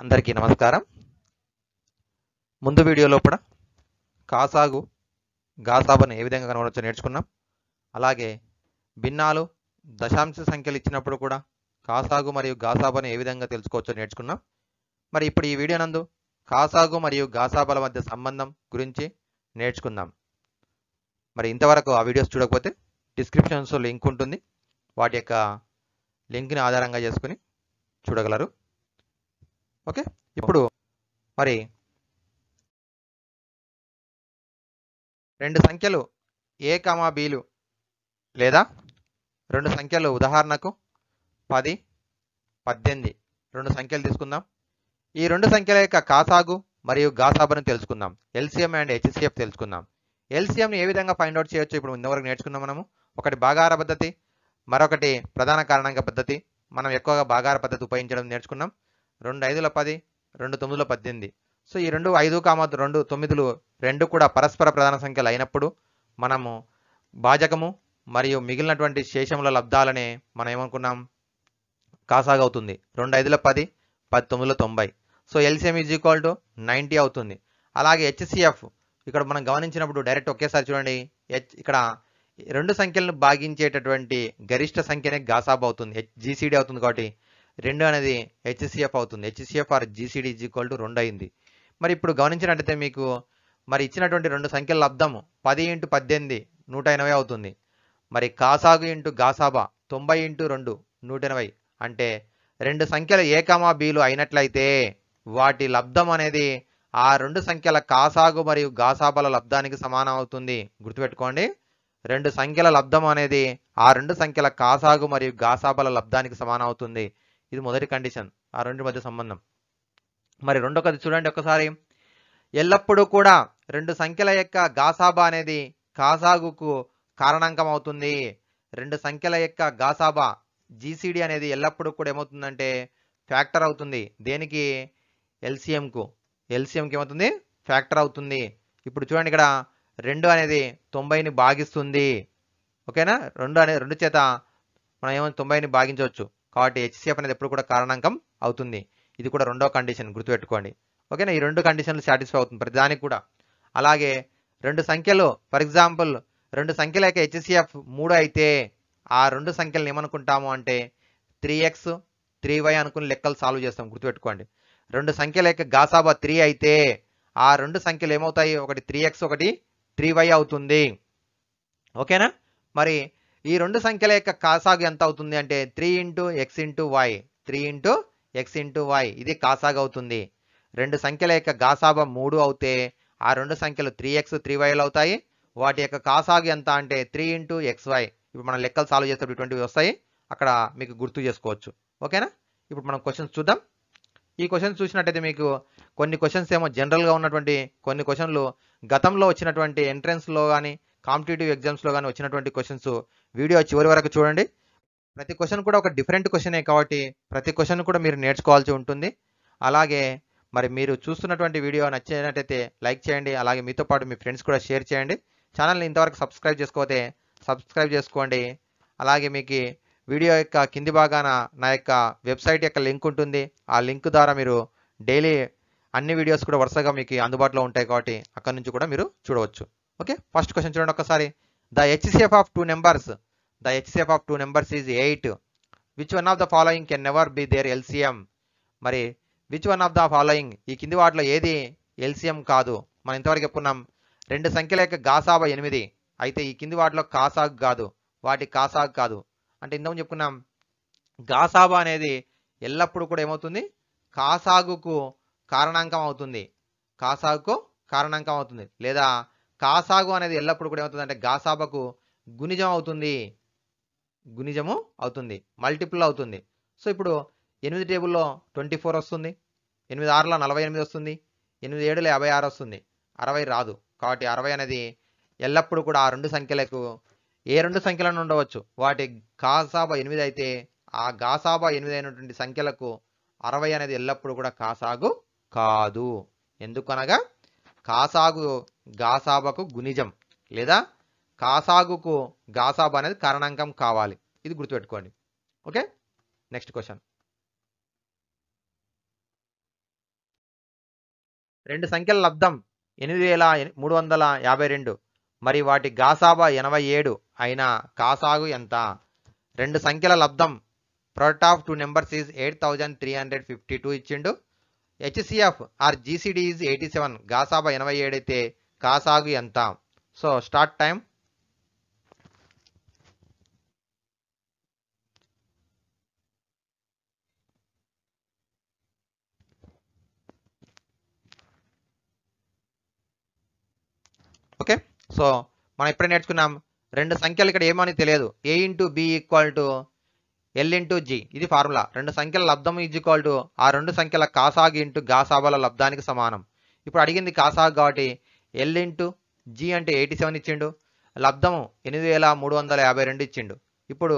అందరికీ నమస్కారం ముందు వీడియోలో కూడా కాసాగు గాసాబను ఏ విధంగా కనుగొనవచ్చో నేర్చుకున్నాం అలాగే భిన్నాలు దశాంశ సంఖ్యలు ఇచ్చినప్పుడు కూడా కాసాగు మరియు గాసాబను ఏ విధంగా తెలుసుకోవచ్చో నేర్చుకున్నాం మరి ఇప్పుడు ఈ వీడియో నందు కాసాగు మరియు గాసాబల మధ్య సంబంధం గురించి నేర్చుకుందాం మరి ఇంతవరకు ఆ వీడియోస్ చూడకపోతే డిస్క్రిప్షన్స్లో లింక్ ఉంటుంది వాటి యొక్క లింక్ని ఆధారంగా చేసుకుని చూడగలరు ఓకే ఇప్పుడు మరి రెండు సంఖ్యలు ఏ కామా బీలు లేదా రెండు సంఖ్యలు ఉదాహరణకు పది పద్దెనిమిది రెండు సంఖ్యలు తీసుకుందాం ఈ రెండు సంఖ్యల యొక్క కాసాగు మరియు గాసాబును తెలుసుకుందాం ఎల్సిఎం అండ్ హెచ్సిఎఫ్ తెలుసుకుందాం ఎల్సిఎంని ఏ విధంగా ఫైండ్ అవుట్ చేయొచ్చు ఇప్పుడు ఇంతవరకు నేర్చుకుందాం మనము ఒకటి బాగార పద్ధతి మరొకటి ప్రధాన కారణాంక పద్ధతి మనం ఎక్కువగా భాగార పద్ధతి ఉపయోగించడం నేర్చుకున్నాం రెండు ఐదుల పది రెండు తొమ్మిదిలో పద్దెనిమిది సో ఈ రెండు ఐదు కామ రెండు తొమ్మిదిలు రెండు కూడా పరస్పర ప్రధాన సంఖ్యలు అయినప్పుడు మనము భాజకము మరియు మిగిలినటువంటి శేషముల లబ్ధాలనే మనం ఏమనుకున్నాం కాసాగవుతుంది రెండు ఐదుల పది పది తొమ్మిదిలో తొంభై so LCM is equal to ninety అవుతుంది అలాగే హెచ్సిఎఫ్ ఇక్కడ మనం గమనించినప్పుడు డైరెక్ట్ ఒకేసారి చూడండి హెచ్ ఇక్కడ రెండు సంఖ్యలను భాగించేటటువంటి గరిష్ట సంఖ్యనే గాసాబ్ అవుతుంది హెచ్ జీసీడీ అవుతుంది కాబట్టి రెండు అనేది హెచ్సిఎఫ్ అవుతుంది HCF or GCD is equal to రెండు అయింది మరి ఇప్పుడు గమనించినట్టయితే మీకు మరి ఇచ్చినటువంటి రెండు సంఖ్యల లబ్ధము పది ఇంటూ పద్దెనిమిది నూట ఎనభై అవుతుంది మరి కాసాగు ఇంటూ గాసాబా తొంభై ఇంటూ రెండు నూట ఎనభై అంటే రెండు సంఖ్యలు ఏకమా బీలు అయినట్లయితే వాటి లబ్ధం అనేది ఆ రెండు సంఖ్యల కాసాగు మరియు గాసాబల లబ్ధానికి సమానం అవుతుంది గుర్తుపెట్టుకోండి రెండు సంఖ్యల లబ్ధం అనేది ఆ రెండు సంఖ్యల కాసాగు మరియు గాసాబల లబ్ధానికి సమానం అవుతుంది ఇది మొదటి కండిషన్ ఆ రెండు మధ్య సంబంధం మరి రెండొకది చూడండి ఒకసారి ఎల్లప్పుడూ కూడా రెండు సంఖ్యల యొక్క గాసాబా అనేది కాసాగుకు కారణాంకం అవుతుంది రెండు సంఖ్యల యొక్క గాసాబా జీసీడి అనేది ఎల్లప్పుడూ కూడా ఏమవుతుందంటే ఫ్యాక్టర్ అవుతుంది దేనికి ఎల్సిఎంకు ఎల్సిఎంకి ఏమవుతుంది ఫ్యాక్టర్ అవుతుంది ఇప్పుడు చూడండి ఇక్కడ రెండు అనేది తొంభైని భాగిస్తుంది ఓకేనా రెండు అనేది రెండు చేత మనం ఏమో తొంభైని భాగించవచ్చు కాబట్టి హెచ్సిఎఫ్ అనేది ఎప్పుడు కూడా కారణాంకం అవుతుంది ఇది కూడా రెండో కండిషన్ గుర్తుపెట్టుకోండి ఓకేనా ఈ రెండు కండిషన్లు సాటిస్ఫై అవుతుంది ప్రతిదానికి కూడా అలాగే రెండు సంఖ్యలు ఫర్ ఎగ్జాంపుల్ రెండు సంఖ్యలు అయితే హెచ్సిఎఫ్ మూడు అయితే ఆ రెండు సంఖ్యలను ఏమనుకుంటాము అంటే త్రీ ఎక్స్ త్రీ వై అనుకుని లెక్కలు సాల్వ్ చేస్తాం గుర్తుపెట్టుకోండి రెండు సంఖ్యలు యొక్క గాసాబా త్రీ అయితే ఆ రెండు సంఖ్యలు ఏమవుతాయి ఒకటి త్రీ ఎక్స్ ఒకటి త్రీ వై అవుతుంది ఓకేనా మరి ఈ రెండు సంఖ్యల యొక్క కాసాగు ఎంత అవుతుంది అంటే three into X into Y three into X into Y ఇది కాసాగు అవుతుంది రెండు సంఖ్యల యొక్క గాసాబం మూడు అవుతే ఆ రెండు సంఖ్యలు త్రీ ఎక్స్ త్రీ వైలు అవుతాయి వాటి యొక్క కాసాగు ఎంత అంటే త్రీ ఇంటూ ఎక్స్ వై ఇప్పుడు మనం లెక్కలు సాల్వ్ చేసేటప్పుడు ఇటువంటివి వస్తాయి అక్కడ మీకు గుర్తు చేసుకోవచ్చు ఓకేనా ఇప్పుడు మనం క్వశ్చన్స్ చూద్దాం ఈ క్వశ్చన్స్ చూసినట్టయితే మీకు కొన్ని క్వశ్చన్స్ ఏమో జనరల్గా ఉన్నటువంటి కొన్ని క్వశ్చన్లు గతంలో వచ్చినటువంటి ఎంట్రెన్స్లో కానీ కాంపిటేటివ్ ఎగ్జామ్స్లో కానీ వచ్చినటువంటి క్వశ్చన్స్ వీడియో చివరి వరకు చూడండి ప్రతి క్వశ్చన్ కూడా ఒక డిఫరెంట్ క్వశ్చనే కాబట్టి ప్రతి క్వశ్చన్ కూడా మీరు నేర్చుకోవాల్సి ఉంటుంది అలాగే మరి మీరు చూస్తున్నటువంటి వీడియో నచ్చినట్టయితే లైక్ చేయండి అలాగే మీతో పాటు మీ ఫ్రెండ్స్ కూడా షేర్ చేయండి ఛానల్ని ఇంతవరకు సబ్స్క్రైబ్ చేసుకోతే సబ్స్క్రైబ్ చేసుకోండి అలాగే మీకు వీడియో యొక్క కింది భాగాన నా యొక్క వెబ్సైట్ యొక్క లింక్ ఉంటుంది ఆ లింక్ ద్వారా మీరు డైలీ అన్ని వీడియోస్ కూడా వరుసగా మీకు అందుబాటులో ఉంటాయి కాబట్టి అక్కడ నుంచి కూడా మీరు చూడవచ్చు ఓకే ఫస్ట్ క్వశ్చన్ చూడండి ఒక్కసారి the HCF of two numbers the HCF of two numbers is eight which one of the following can never be their LCM మరి which one of the following ఈ కింది వాటిలో ఏది ఎల్సిఎం కాదు మనం ఇంతవరకు చెప్పుకున్నాం రెండు సంఖ్యల యొక్క గాసాబ ఎనిమిది అయితే ఈ కింది వాటిలో కాసాగ్ కాదు వాటి కాసాగ్ కాదు అంటే ఇంతకు చెప్పుకున్నాం గాసాబా అనేది ఎల్లప్పుడూ కూడా ఏమవుతుంది కాసాగుకు కారణాంకం అవుతుంది కాసాగుకు కారణాంకం అవుతుంది లేదా కాసాగు అనేది ఎల్లప్పుడు కూడా ఏమవుతుందంటే గాసాబకు గుణిజం అవుతుంది గుణిజము అవుతుంది మల్టిపుల్ అవుతుంది సో ఇప్పుడు ఎనిమిది టేబుల్లో ట్వంటీ ఫోర్ వస్తుంది ఎనిమిది ఆరులో నలభై ఎనిమిది వస్తుంది ఎనిమిది ఏడులో యాభై ఆరు వస్తుంది అరవై రాదు కాబట్టి అరవై అనేది ఎల్లప్పుడూ కూడా ఆ రెండు సంఖ్యలకు ఏ రెండు సంఖ్యలను ఉండవచ్చు వాటి కాసాబా ఎనిమిది అయితే ఆ గాసాబా ఎనిమిది అయినటువంటి సంఖ్యలకు అరవై అనేది ఎల్లప్పుడూ కూడా కాసాగు కాదు ఎందుకనగా కాసాగు గాసాబకు గునిజం లేదా కాసాగుకు గాసాబ అనేది కారణాంకం కావాలి ఇది గుర్తుపెట్టుకోండి ఓకే నెక్స్ట్ క్వశ్చన్ రెండు సంఖ్యల లబ్ధం ఎనిమిది వేల మూడు వందల యాభై రెండు మరి వాటి గాసాబా ఎనభై ఏడు అయిన కాసాగు ఎంత రెండు సంఖ్యల లబ్ధం product of two numbers is eight thousand three hundred fifty two ఇచ్చిండు HCF or GCD is eighty seven గాసాబా ఎనభై ఏడు అయితే కాసాగు ఎంత so start time okay so మనం ఇప్పుడే నేర్చుకున్నాం రెండు సంఖ్యలు ఇక్కడ ఏమని తెలియదు A into B equal to L into G ఇది ఫార్ములా రెండు సంఖ్యల లబ్ధం ఈక్వల్ టు ఆ రెండు సంఖ్యల కాసాగి ఇంటూ గాసాబల లబ్ధానికి సమానం ఇప్పుడు అడిగింది కాసాగ్ కాబట్టి ఎల్ ఇంటూ జీ అంటే ఎయిటీ సెవెన్ ఇచ్చిండు లబ్ధము ఎనిమిది వేల మూడు వందల యాభై రెండు ఇచ్చిండు ఇప్పుడు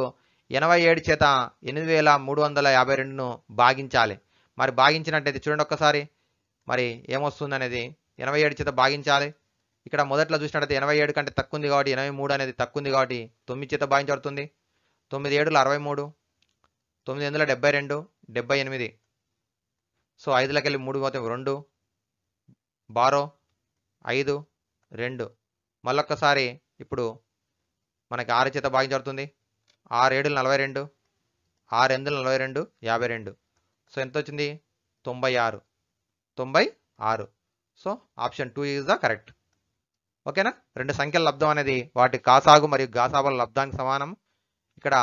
ఎనభై ఏడు చేత ఎనిమిది వేల మూడు వందల యాభై రెండును భాగించాలి మరి భాగించినట్టయితే చూడండి ఒక్కసారి మరి ఏమొస్తుంది అనేది ఎనభై ఏడు చేత భాగించాలి ఇక్కడ మొదట్లో చూసినట్టయితే ఎనభై ఏడు కంటే తక్కువ ఉంది కాబట్టి ఎనభై మూడు అనేది తక్కువ ఉంది కాబట్టి తొమ్మిది చేత భాగించబడుతుంది తొమ్మిది ఏడుల అరవై మూడు తొమ్మిది వందల డెబ్బై రెండు డెబ్బై ఎనిమిది సో ఐదులకెళ్ళి మూడు పోతే రెండు బారో ఐదు రెండు మళ్ళొక్కసారి ఇప్పుడు మనకి ఆరు చేత భాగించబడుతుంది ఏడు నలభై రెండు ఆరు ఎనిమిది నలభై రెండు యాభై రెండు సో ఎంత వచ్చింది తొంభై ఆరు తొంభై ఆరు so option two is the correct ఓకేనా రెండు సంఖ్యల లబ్ధం అనేది వాటి కాసాగు మరియు గాసాబల లబ్ధానికి సమానం ఇక్కడ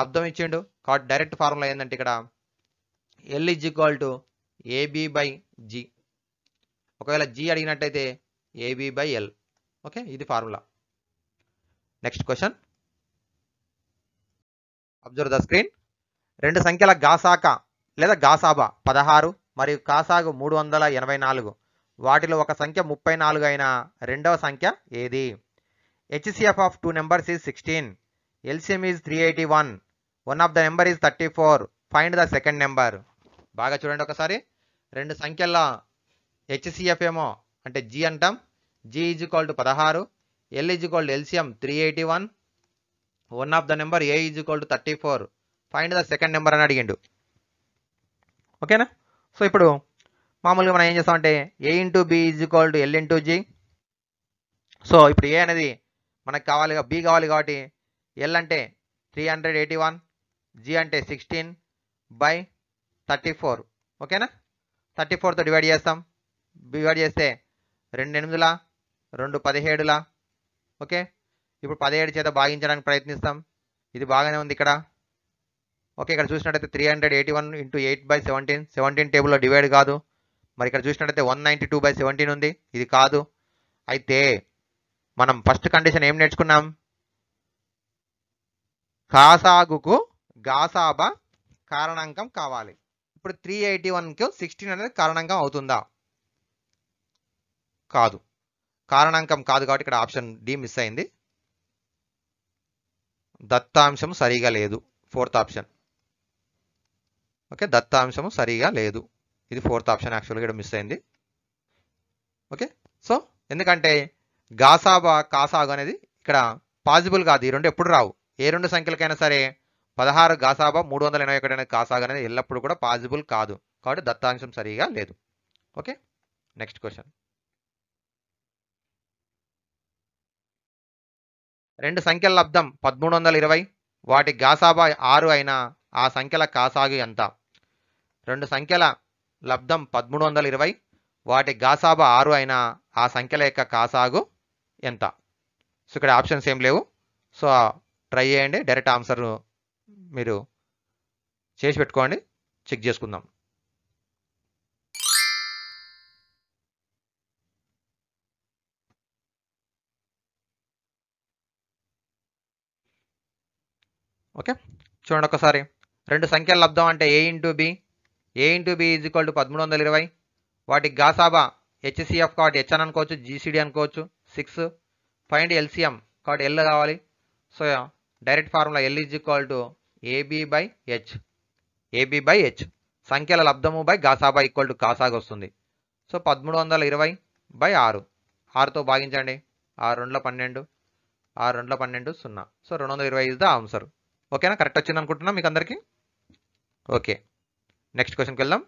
లబ్ధం ఇచ్చిండు కాబట్టి డైరెక్ట్ ఫార్ములా ఏంటంటే ఇక్కడ L is equal to AB by G ఒకవేళ జీ అడిగినట్టయితే ఏబీ బై ఎల్ ఓకే ఇది formula next question observe the screen రెండు సంఖ్యల గాసాక లేదా గాసాబా పదహారు మరియు కాసాగు మూడు వందల ఎనభై నాలుగు వాటిలో ఒక సంఖ్య ముప్పై నాలుగు అయిన రెండవ సంఖ్య ఏది HCF of two numbers is sixteen LCM is three eighty one one of the number is thirty four find the second number బాగా చూడండి ఒకసారి రెండు సంఖ్యల హెచ్సిఎఫ్ ఏమో అంటే జి అంటాం జి ఈజ్ ఈక్వల్ టు పదహారు L is equal to LCM three eighty one one of the number A is equal to thirty four find the second number అని అడిగిండు ఓకేనా సో ఇప్పుడు మామూలుగా మనం ఏం చేస్తామంటే A into B is equal to L into G so ఇప్పుడు A అనేది మనకు కావాలి బి కావాలి కాబట్టి ఎల్ అంటే three hundred eighty one G అంటే సిక్స్టీన్ బై థర్టీ ఫోర్ ఓకేనా థర్టీ ఫోర్తో డివైడ్ చేస్తాం డివైడ్ చేస్తే రెండు ఎనిమిదిలా రెండు పదిహేడులా ఓకే ఇప్పుడు పదిహేడు చేత భాగించడానికి ప్రయత్నిస్తాం ఇది బాగానే ఉంది ఇక్కడ ఓకే ఇక్కడ చూసినట్టయితే three hundred eighty one into eight by seventeen seventeen టేబుల్లో డివైడ్ కాదు మరి ఇక్కడ చూసినట్టయితే one ninety two by seventeen ఉంది ఇది కాదు అయితే మనం ఫస్ట్ కండిషన్ ఏం నేర్చుకున్నాం కాసాగుకు గాసాబ కారణాంకం కావాలి ఇప్పుడు త్రీ ఎయిటీ వన్కి సిక్స్టీన్ అనేది కారణాంకం అవుతుందా కాదు కారణాంకం కాదు కాబట్టి ఇక్కడ ఆప్షన్ డి మిస్ అయింది దత్తాంశం సరిగా లేదు ఫోర్త్ ఆప్షన్ ఓకే దత్తాంశము సరిగా లేదు ఇది ఫోర్త్ ఆప్షన్ యాక్చువల్గా ఇక్కడ మిస్ అయింది ఓకే సో ఎందుకంటే గాసాబా కాసాగు అనేది ఇక్కడ పాసిబుల్ కాదు ఈ రెండు ఎప్పుడు రావు ఏ రెండు సంఖ్యలకైనా సరే పదహారు గాసాబా మూడు వందల ఎనభై ఒకటి అనేది కాసాగు అనేది ఎల్లప్పుడూ కూడా పాసిబుల్ కాదు కాబట్టి దత్తాంశం సరిగా లేదు ఓకే నెక్స్ట్ క్వశ్చన్ రెండు సంఖ్యల లబ్ధం పదమూడు వందల ఇరవై వాటి గాసాబా ఆరు అయిన ఆ సంఖ్యల కాసాగు ఎంత రెండు సంఖ్యల లబ్ధం పదమూడు వందల ఇరవై వాటి గాసాబా ఆరు అయిన ఆ సంఖ్యల యొక్క కాసాగు ఎంత సో ఇక్కడ ఆప్షన్స్ ఏం లేవు సో ట్రై చేయండి డైరెక్ట్ ఆన్సర్ మీరు చేసి పెట్టుకోండి చెక్ చేసుకుందాం ఓకే చూడండి ఒకసారి రెండు సంఖ్యల లబ్దం అంటే A into B A into B is equal to పదమూడు వందల ఇరవై వాటికి గాసాబా హెచ్సిఎఫ్ కాబట్టి హెచ్ఎన్ అనుకోవచ్చు జీసీడీ అనుకోవచ్చు సిక్స్ ఫైండ్ ఎల్సిఎం కాబట్టి ఎల్ కావాలి so direct formula L is equal to AB by H AB by H సంఖ్యల లబ్ధము బై గాసాబా ఈక్వల్ టు కాసాగా వస్తుంది సో పదమూడు వందల ఇరవై బై ఆరు ఆరుతో భాగించండి ఆరు రెండుల పన్నెండు ఆరు రెండుల పన్నెండు సున్నా సో రెండు వందల ఇరవై ఇస్ ద ఆన్సర్ ఓకేనా కరెక్ట్ వచ్చింది అనుకుంటున్నా మీకు అందరికీ ఓకే నెక్స్ట్ క్వశ్చన్కి వెళ్దాం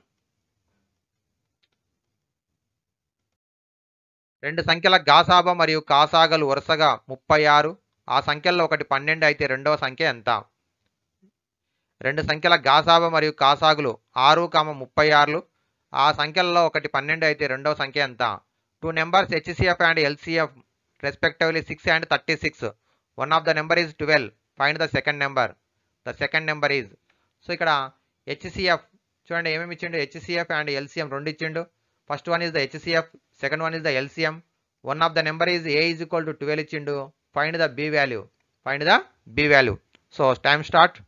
రెండు సంఖ్యల గాసాబ మరియు కాసాగలు వరుసగా ముప్పై ఆరు ఆ సంఖ్యల్లో ఒకటి పన్నెండు అయితే రెండవ సంఖ్య ఎంత రెండు సంఖ్యల గాసాబ మరియు కాసాగులు ఆరు కామ ముప్పై ఆరులు ఆ సంఖ్యల్లో ఒకటి పన్నెండు అయితే రెండవ సంఖ్య ఎంత two numbers HCF and LCF respectively six and thirty six one of the number is twelve find the second number the second number is so ఇక్కడ హెచ్సిఎఫ్ చూడండి ఏమేమి ఇచ్చిండు హెచ్సిఎఫ్ అండ్ ఎల్సిఎం రెండు ఇచ్చిండు first one is the HCF second one is the LCM one of the number is A is equal to twelve ఇచ్చిండు find the B value find the B value so time start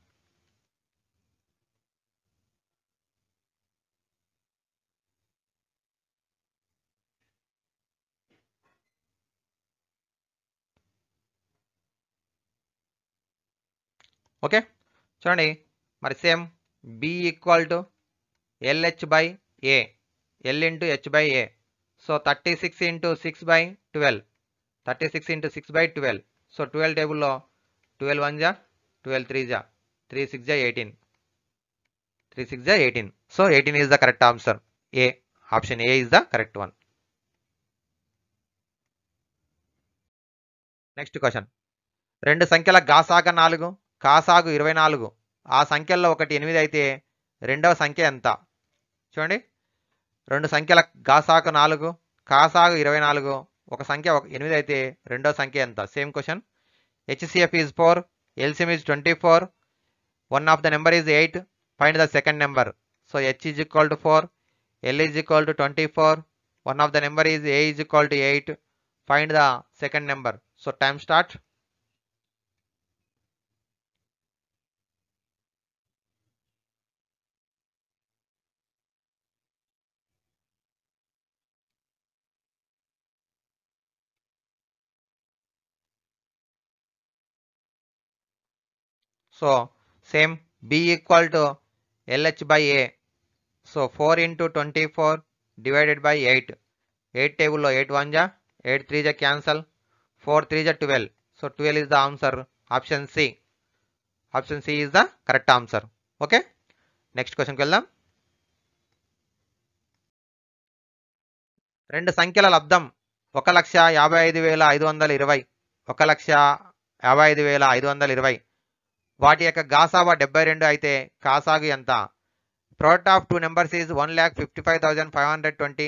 okay చూడండి మరి same B equal to LH by A L into H by A so thirty six into six by twelve thirty six into six by twelve so twelve టేబుల్లో twelve one జా twelve three జా three six జా eighteen three six జా eighteen so eighteen is the correct answer A option A is the correct one next question రెండు సంఖ్యల గాసాక నాలుగు కాసాగు ఇరవై నాలుగు ఆ సంఖ్యల్లో ఒకటి ఎనిమిది అయితే రెండవ సంఖ్య ఎంత చూడండి రెండు సంఖ్యల గాసాకు నాలుగు కాసాగు ఇరవై నాలుగు ఒక సంఖ్య ఒక ఎనిమిది అయితే రెండవ సంఖ్య ఎంత same question HCF is four LCM is twenty four one of the number is eight find the second number so H is equal to four L is equal to twenty four one of the number is A is equal to eight find the second number so time start so same B equal to LH by A so four into twenty four divided by eight eight టేబుల్లో eight one జా eight three జా cancel four three జా twelve so twelve is the answer option C option C is the correct answer okay next క్వశ్చన్కి వెళ్దాం రెండు సంఖ్యల లబ్ధం ఒక లక్ష యాభై ఐదు వేల ఐదు వందల ఇరవై ఒక లక్ష యాభై ఐదు వేల ఐదు వందల ఇరవై వాటి యొక్క గాసావా డెబ్బై రెండు అయితే కాసాగు ఎంత product of two numbers is one lakh fifty five thousand five hundred twenty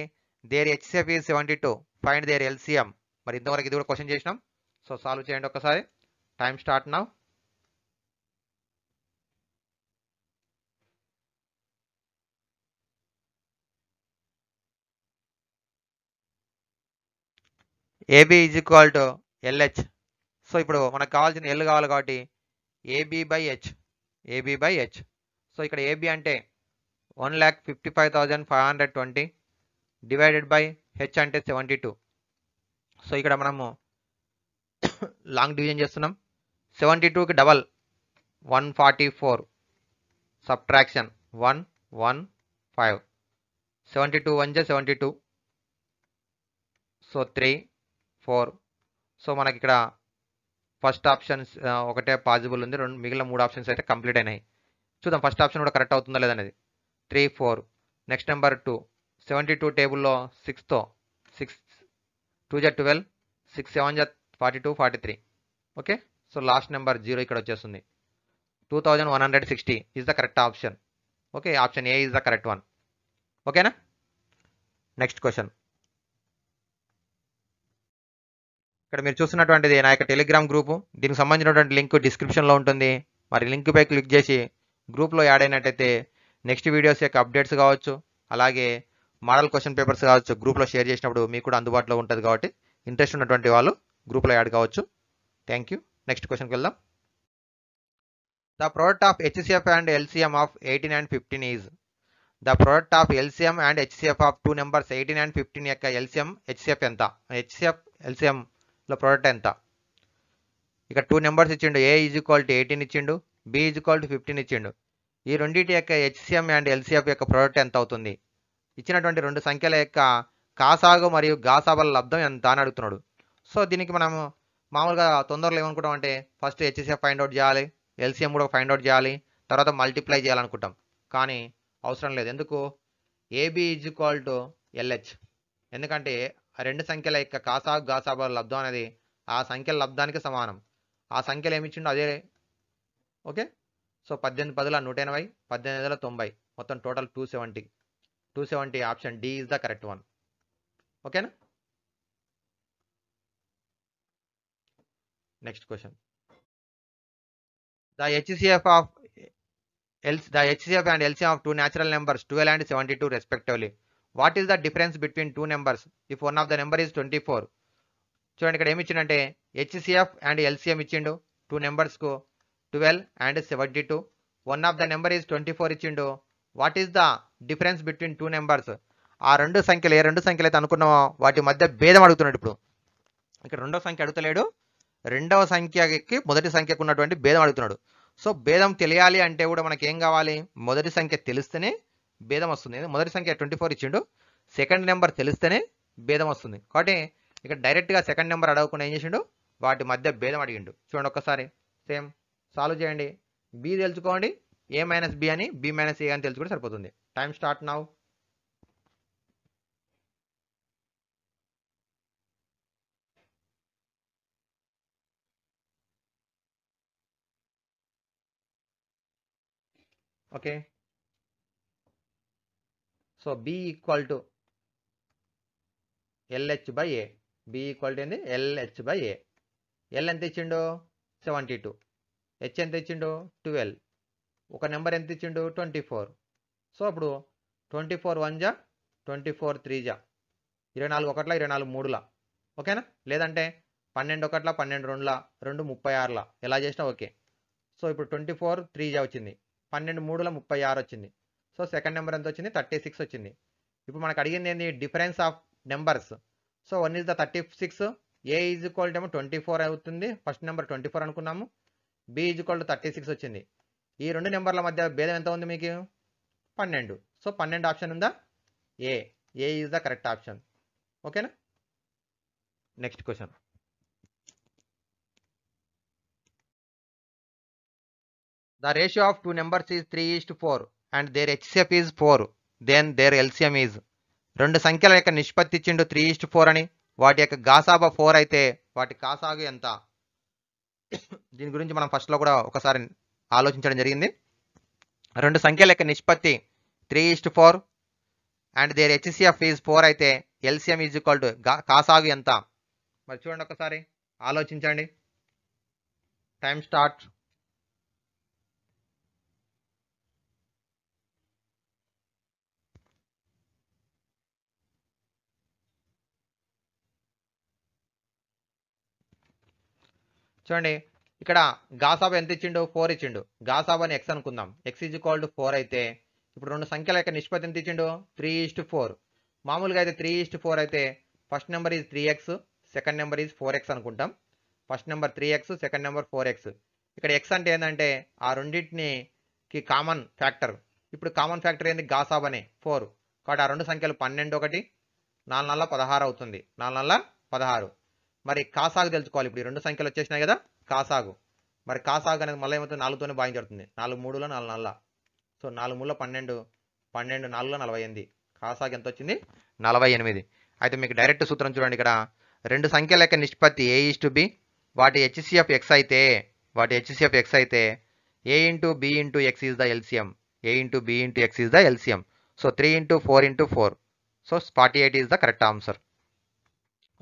their HCF is seventy two find their LCM మరి ఇంతవరకు ఇది కూడా క్వశ్చన్ చేసినాం సో సాల్వ్ చేయండి ఒకసారి టైం స్టార్ట్ నా AB is equal to LH so ఇప్పుడు మనకు కావాల్సిన ఎల్ కావాలి కాబట్టి AB by H AB by H so ఇక్కడ ఏబీ అంటే one lakh fifty five thousand five hundred twenty divided by H అంటే సెవెంటీ టూ సో ఇక్కడ మనము లాంగ్ డివిజన్ చేస్తున్నాం సెవెంటీ టూకి double one forty four subtraction one one five seventy two one జె seventy two so three four so మనకి ఇక్కడ first options ఒకటే possible ఉంది రెండు మిగిలిన మూడు ఆప్షన్స్ అయితే కంప్లీట్ అయినాయి చూద్దాం ఫస్ట్ ఆప్షన్ కూడా కరెక్ట్ అవుతుందా లేదనేది three four next number two seventy two టేబుల్లో సిక్స్తో సిక్స్ టూ జా ట్వెల్వ్ సిక్స్ సెవెన్ జా forty two forty three okay so last number zero ఇక్కడ వచ్చేస్తుంది two thousand one hundred sixty is the correct option okay option A is the correct one ఓకేనా next question ఇక్కడ మీరు చూస్తున్నటువంటిది నా యొక్క Telegram group దీనికి సంబంధించినటువంటి లింక్ డిస్క్రిప్షన్లో ఉంటుంది మరి లింక్పై క్లిక్ చేసి గ్రూప్లో యాడ్ అయినట్టయితే నెక్స్ట్ వీడియోస్ యొక్క అప్డేట్స్ కావచ్చు అలాగే మోడల్ క్వశ్చన్ పేపర్స్ కావచ్చు గ్రూప్లో షేర్ చేసినప్పుడు మీకు కూడా అందుబాటులో ఉంటుంది కాబట్టి ఇంట్రెస్ట్ ఉన్నటువంటి వాళ్ళు గ్రూప్లో యాడ్ కావచ్చు థ్యాంక్ యూ నెక్స్ట్ క్వశ్చన్కి వెళ్దాం the product of HCF and LCM of eighteen and fifteen is the product of LCM and HCF of two numbers eighteen and fifteen యొక్క ఎల్సిఎం హెచ్సిఎఫ్ ఎంత హెచ్సిఎఫ్ ఎల్సిఎం ఇలా product ఎంత ఇక two numbers ఇచ్చిండు A is equal to eighteen ఇచ్చిండు B is equal to fifteen ఇచ్చిండు ఈ రెండింటి యొక్క హెచ్సిఎం అండ్ ఎల్సిఎఫ్ యొక్క ప్రోడక్ట్ ఎంత అవుతుంది ఇచ్చినటువంటి రెండు సంఖ్యల యొక్క కాసాగు మరియు గాసాబల లబ్ధం ఎంత అని అడుగుతున్నాడు సో దీనికి మనం మామూలుగా తొందరలో ఏమనుకుంటాం అంటే ఫస్ట్ హెచ్సిఎఫ్ ఫైండ్ అవుట్ చేయాలి ఎల్సిఎం కూడా ఫైండ్ అవుట్ చేయాలి తర్వాత మల్టిప్లై చేయాలనుకుంటాం కానీ అవసరం లేదు ఎందుకు AB is equal to LH ఎందుకంటే ఆ రెండు సంఖ్యల యొక్క కాసా గాసాబా లబ్ధం అనేది ఆ సంఖ్యల లబ్ధానికి సమానం ఆ సంఖ్యలు ఏమిచ్చిండో అదే ఓకే సో పద్దెనిమిది పదుల నూట ఎనభై పద్దెనిమిది వందల తొంభై మొత్తం total two seventy two seventy option D is the correct one ఓకేనా next question the HCF of LC the HCF and LCF of two natural numbers twelve and seventy two respectively what is the difference between two numbers if one of the number is twenty four చూడండి ఇక్కడ ఏమి ఇచ్చిండంటే HCF and LCM ఇచ్చిండు two నెంబర్స్కు twelve and seventy two one of the number is twenty four ఇచ్చిండు what is the difference between two numbers ఆ రెండు సంఖ్యలు ఏ రెండు సంఖ్యలు అయితే అనుకున్నామో వాటి మధ్య భేదం అడుగుతున్నాడు ఇప్పుడు ఇక్కడ రెండవ సంఖ్య అడుగుతలేడు రెండవ సంఖ్యకి మొదటి సంఖ్యకు ఉన్నటువంటి భేదం అడుగుతున్నాడు సో భేదం తెలియాలి అంటే కూడా మనకి ఏం కావాలి మొదటి సంఖ్య తెలిస్తేనే భేదం వస్తుంది మొదటి సంఖ్య ట్వంటీ ఫోర్ ఇచ్చిండు సెకండ్ నెంబర్ తెలిస్తేనే భేదం వస్తుంది కాబట్టి ఇక్కడ డైరెక్ట్గా సెకండ్ నెంబర్ అడగకుండా ఏం చేసిండు వాటి మధ్య భేదం అడిగిండు చూడండి ఒక్కసారి సేమ్ సాల్వ్ చేయండి బి తెలుసుకోండి ఏ మైనస్ బి అని బి మైనస్ ఏ అని తెలుసుకుంటే సరిపోతుంది టైం స్టార్ట్ నావు okay so B equal to LH by A B equal to ఏంది ఎల్హెచ్ బై ఏ ఎల్ ఎంత ఇచ్చిండు సెవెంటీ టూ హెచ్ ఎంత ఇచ్చిండు ట్వెల్వ్ ఒక నెంబర్ ఎంత ఇచ్చిండు ట్వంటీ ఫోర్ సో అప్పుడు ట్వంటీ ఫోర్ వన్ జా ట్వంటీ ఫోర్ త్రీ జా ఇరవై నాలుగు ఒకట్ల ఇరవై నాలుగు మూడులా ఓకేనా లేదంటే పన్నెండు ఒకట్ల పన్నెండు రెండులా రెండు ముప్పై ఆరులా ఎలా చేసినా ఓకే సో ఇప్పుడు ట్వంటీ ఫోర్ త్రీ జా వచ్చింది పన్నెండు మూడుల ముప్పై ఆరు వచ్చింది సో సెకండ్ నెంబర్ ఎంత వచ్చింది థర్టీ సిక్స్ వచ్చింది ఇప్పుడు మనకు అడిగింది ఏంది difference of numbers so one is the thirty six A is equal ఏమో ట్వంటీ ఫోర్ అవుతుంది ఫస్ట్ నెంబర్ ట్వంటీ ఫోర్ అనుకున్నాము B is equal thirty six వచ్చింది ఈ రెండు నెంబర్ల మధ్య భేదం ఎంత ఉంది మీకు పన్నెండు సో పన్నెండు ఆప్షన్ ఉందా A A is the correct option ఓకేనా next question the ratio of two numbers is three is to four and their HCF is four then their LCM is రెండు సంఖ్యల యొక్క నిష్పత్తి ఇచ్చిండు త్రీ ఈస్ట్ ఫోర్ అని వాటి యొక్క గాసాబా ఫోర్ అయితే వాటి కాసాగు ఎంత దీని గురించి మనం ఫస్ట్లో కూడా ఒకసారి ఆలోచించడం జరిగింది రెండు సంఖ్యల యొక్క నిష్పత్తి three is to four and their HCF is four అయితే ఎల్సిఎం ఈజ్ ఈక్వల్ టు కాసాగు ఎంత మరి చూడండి ఒకసారి ఆలోచించండి టైం స్టార్ట్ చూడండి ఇక్కడ గాసాబ్ ఎంత ఇచ్చిండు ఫోర్ ఇచ్చిండు గాసాబ్ అని ఎక్స్ అనుకుందాం X is equal to four అయితే ఇప్పుడు రెండు సంఖ్యల యొక్క నిష్పత్తి ఎంత ఇచ్చిండు త్రీ ఈస్ట్ ఫోర్ మామూలుగా అయితే త్రీ ఈస్ట్ ఫోర్ అయితే first number is three X second number is four X అనుకుంటాం first number three X second number four X ఇక్కడ ఎక్స్ అంటే ఏంటంటే ఆ రెండింటినికి కామన్ ఫ్యాక్టర్ ఇప్పుడు కామన్ ఫ్యాక్టర్ ఏంది గాసాబ్ అనే ఫోర్ కాబట్టి ఆ రెండు సంఖ్యలు పన్నెండు ఒకటి నాలుగు నల్ల పదహారు అవుతుంది నాలుగు నల్ల పదహారు మరి కాసాగు తెలుసుకోవాలి ఇప్పుడు ఈ రెండు సంఖ్యలు వచ్చేసినాయి కదా కాసాగు మరి కాసాగు అనేది మళ్ళీ ఏమవుతుంది నాలుగుతోనే భావించబడుతుంది నాలుగు మూడులో నాలుగు నల్ల సో నాలుగు మూడులో పన్నెండు పన్నెండు నాలుగులో నలభై ఎనిమిది కాసాగు ఎంత వచ్చింది నలభై ఎనిమిది అయితే మీకు డైరెక్ట్ సూత్రం చూడండి ఇక్కడ రెండు సంఖ్యల యొక్క నిష్పత్తి ఏ ఈజ్ టు బి వాటి హెచ్సిఎఫ్ ఎక్స్ అయితే వాటి హెచ్సిఎఫ్ ఎక్స్ అయితే A into B into X is the LCM A into B into X is the LCM so three into four into four so forty eight is the correct answer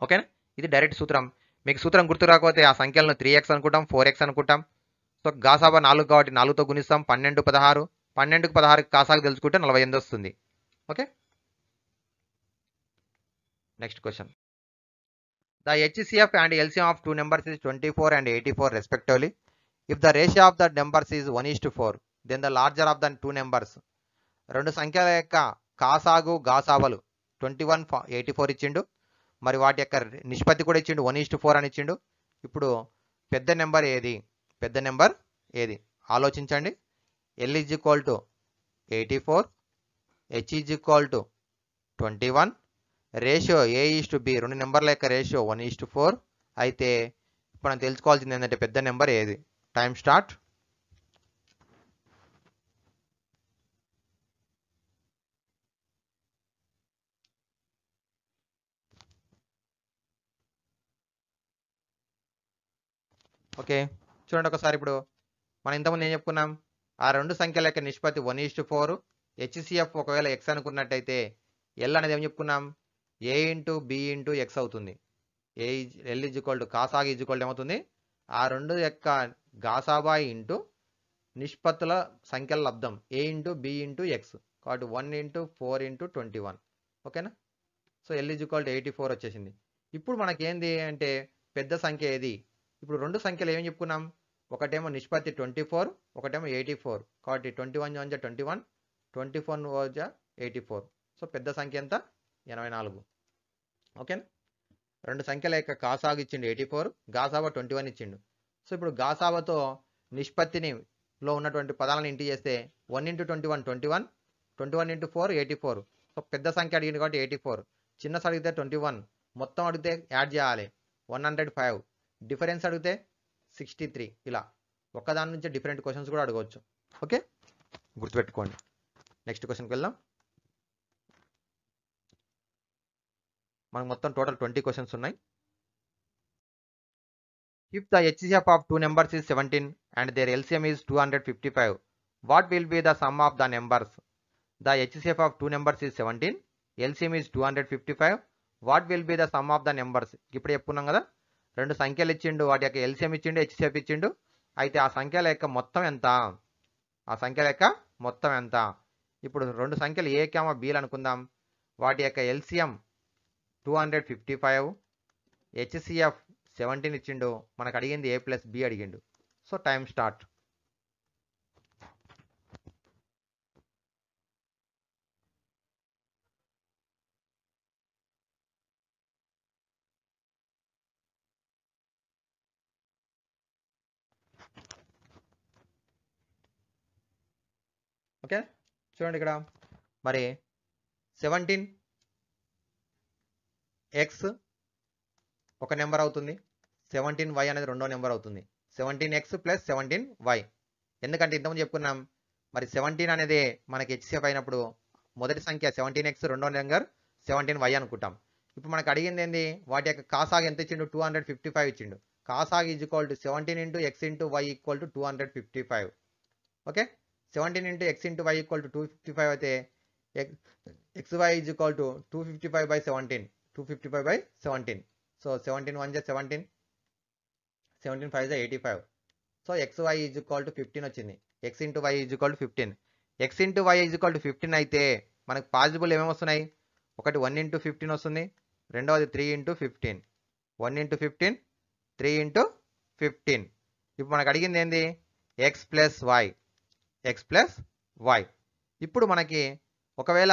ఓకేనా ఇది direct సూత్రం మీకు సూత్రం గుర్తు రాకపోతే ఆ సంఖ్యలను త్రీ ఎక్స్ అనుకుంటాం ఫోర్ ఎక్స్ అనుకుంటాం సో గాసాబా నాలుగు కాబట్టి నాలుగుతో గుణిస్తాం పన్నెండు పదహారు పన్నెండుకు పదహారు కాసాకు తెలుసుకుంటే నలభై ఎనిమిది వస్తుంది okay next question the HCF and LCM of two numbers is twenty four and eighty four respectively if the ratio of the numbers is one is to four then the larger of the two numbers రెండు సంఖ్యల యొక్క కాసాగు గాసాబలు twenty one eighty four ఇచ్చిండు మరి వాటి యొక్క నిష్పత్తి కూడా ఇచ్చిండు వన్ ఈస్ట్ ఫోర్ అని ఇచ్చిండు ఇప్పుడు పెద్ద నెంబర్ ఏది పెద్ద నెంబర్ ఏది ఆలోచించండి L is equal to eighty four H is equal to twenty one ratio A is to B రెండు నెంబర్ల యొక్క ratio one is to four అయితే మనం తెలుసుకోవాల్సింది ఏంటంటే పెద్ద నెంబర్ ఏది టైం స్టార్ట్ ఓకే చూడండి ఒకసారి ఇప్పుడు మనం ఇంతకుముందు ఏం చెప్పుకున్నాం ఆ రెండు సంఖ్యల యొక్క నిష్పత్తి వన్ ఈస్ట్ ఫోర్ హెచ్సిఎఫ్ ఒకవేళ ఎక్స్ అనుకున్నట్టయితే ఎల్ అనేది ఏం చెప్పుకున్నాం A into B into X అవుతుంది A L is equal to కాసాగ్ ఈజ్ ఈక్వల్ ఏమవుతుంది ఆ రెండు యొక్క గాసాబాయ్ ఇంటూ నిష్పత్తుల సంఖ్యల లబ్ధం A into B into X కాబట్టి one into four into twenty one ఓకేనా so L is equal to eighty four వచ్చేసింది ఇప్పుడు మనకేంది అంటే పెద్ద సంఖ్య ఏది ఇప్పుడు రెండు సంఖ్యలు ఏమి చెప్పుకున్నాం ఒకటేమో నిష్పత్తి ట్వంటీ ఫోర్ ఒకటేమో ఎయిటీ ఫోర్ కాబట్టి twenty one one twenty one twenty four one eighty four so పెద్ద సంఖ్య ఎంత ఎనభై నాలుగు ఓకేనా రెండు సంఖ్యల యొక్క కాసాగు ఇచ్చిండు ఎయిటీ ఫోర్ గాసాబా ట్వంటీ వన్ ఇచ్చిండు సో ఇప్పుడు గాసాబాతో నిష్పత్తిని లో ఉన్నటువంటి పదాలను ఇంటి చేస్తే one into twenty one twenty one twenty one into four eighty four so పెద్ద సంఖ్య అడిగింది కాబట్టి ఎయిటీ ఫోర్ చిన్న అడిగితే ట్వంటీ వన్ మొత్తం అడిగితే యాడ్ చేయాలి వన్ హండ్రెడ్ ఫైవ్ డిఫరెన్స్ అడిగితే సిక్స్టీ త్రీ ఇలా ఒకదాని నుంచి డిఫరెంట్ క్వశ్చన్స్ కూడా అడగవచ్చు ఓకే గుర్తుపెట్టుకోండి నెక్స్ట్ క్వశ్చన్కి వెళ్దాం మనకు మొత్తం టోటల్ ట్వంటీ క్వశ్చన్స్ ఉన్నాయి if the HCF of two numbers is seventeen and their LCM is two hundred fifty five what will be the sum of the numbers the HCF of two numbers is seventeen LCM is two hundred fifty five what will be the sum of the numbers ఇప్పుడు చెప్పుకున్నాం కదా రెండు సంఖ్యలు ఇచ్చిండు వాటి యొక్క LCM ఇచ్చిండు HCF ఇచ్చిండు అయితే ఆ సంఖ్యల యొక్క మొత్తం ఎంత ఆ సంఖ్యల యొక్క మొత్తం ఎంత ఇప్పుడు రెండు సంఖ్యలు ఏ క్యామ బీలు అనుకుందాం వాటి యొక్క LCM two hundred fifty five HCF seventeen ఇచ్చిండు మనకు అడిగింది ఏ ప్లస్ బి అడిగిండు సో టైం స్టార్ట్ ఓకే చూడండి ఇక్కడ మరి సెవెంటీన్ ఎక్స్ ఒక నెంబర్ అవుతుంది సెవెంటీన్ వై అనేది రెండో నెంబర్ అవుతుంది seventeen X plus seventeen Y ఎందుకంటే ఇంతకుముందు చెప్పుకున్నాం మరి సెవెంటీన్ అనేది మనకి హెచ్సిఎఫ్ అయినప్పుడు మొదటి సంఖ్య సెవెంటీన్ ఎక్స్ రెండో నెంబర్ సెవెంటీన్ వై అనుకుంటాం ఇప్పుడు మనకు అడిగింది ఏంది వాటి యొక్క కాసాగ్ ఎంత ఇచ్చిండు టూ హండ్రెడ్ ఫిఫ్టీ ఫైవ్ ఇచ్చిండు కాసాగ్ is equal to seventeen into X into why equal to two hundred fifty five okay seventeen into X into why equal to two fifty five అయితే X Y is equal to two fifty five by seventeen two fifty five by seventeen so seventeen one జా seventeen seventeen five జా eighty five so X Y is equal to fifteen వచ్చింది X into why is equal to fifteen X into why is equal to fifteen అయితే మనకు possible ఏమేమి వస్తున్నాయి ఒకటి one into fifteen వస్తుంది రెండవది three into fifteen one into fifteen three into fifteen ఇప్పుడు మనకు అడిగింది ఏంది X plus Y X plus Y ఇప్పుడు మనకి ఒకవేళ